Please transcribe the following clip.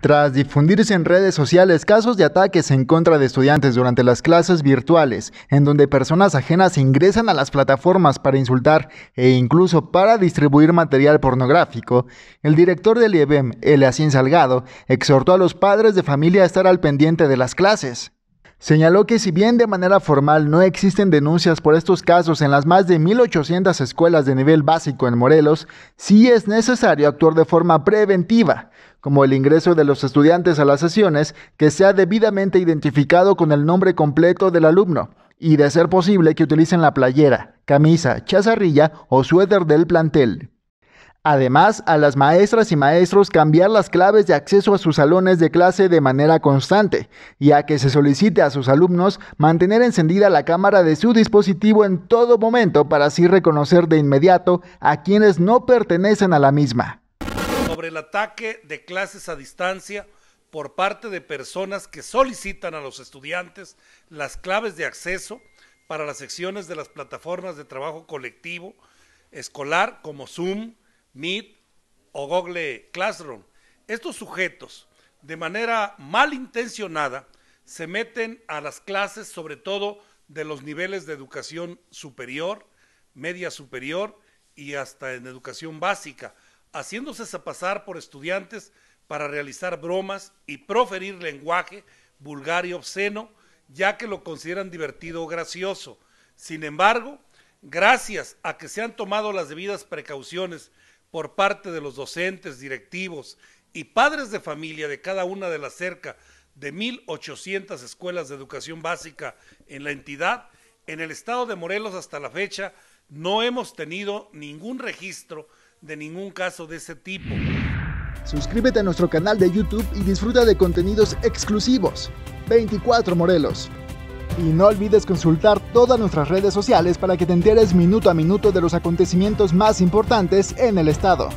Tras difundirse en redes sociales casos de ataques en contra de estudiantes durante las clases virtuales, en donde personas ajenas ingresan a las plataformas para insultar e incluso para distribuir material pornográfico, el director del IEBEM, Eliasín Salgado, exhortó a los padres de familia a estar al pendiente de las clases. Señaló que si bien de manera formal no existen denuncias por estos casos en las más de 1.800 escuelas de nivel básico en Morelos, sí es necesario actuar de forma preventiva, como el ingreso de los estudiantes a las sesiones que sea debidamente identificado con el nombre completo del alumno y de ser posible que utilicen la playera, camisa, chazarrilla o suéter del plantel. Además, a las maestras y maestros cambiar las claves de acceso a sus salones de clase de manera constante y a que se solicite a sus alumnos mantener encendida la cámara de su dispositivo en todo momento para así reconocer de inmediato a quienes no pertenecen a la misma sobre el ataque de clases a distancia por parte de personas que solicitan a los estudiantes las claves de acceso para las secciones de las plataformas de trabajo colectivo escolar como Zoom, Meet o Google Classroom. Estos sujetos, de manera malintencionada, se meten a las clases, sobre todo de los niveles de educación superior, media superior y hasta en educación básica, haciéndose pasar por estudiantes para realizar bromas y proferir lenguaje vulgar y obsceno, ya que lo consideran divertido o gracioso. Sin embargo, gracias a que se han tomado las debidas precauciones por parte de los docentes, directivos y padres de familia de cada una de las cerca de 1.800 escuelas de educación básica en la entidad, en el estado de Morelos hasta la fecha no hemos tenido ningún registro de ningún caso de ese tipo. Suscríbete a nuestro canal de YouTube y disfruta de contenidos exclusivos. 24 Morelos. Y no olvides consultar todas nuestras redes sociales para que te enteres minuto a minuto de los acontecimientos más importantes en el estado.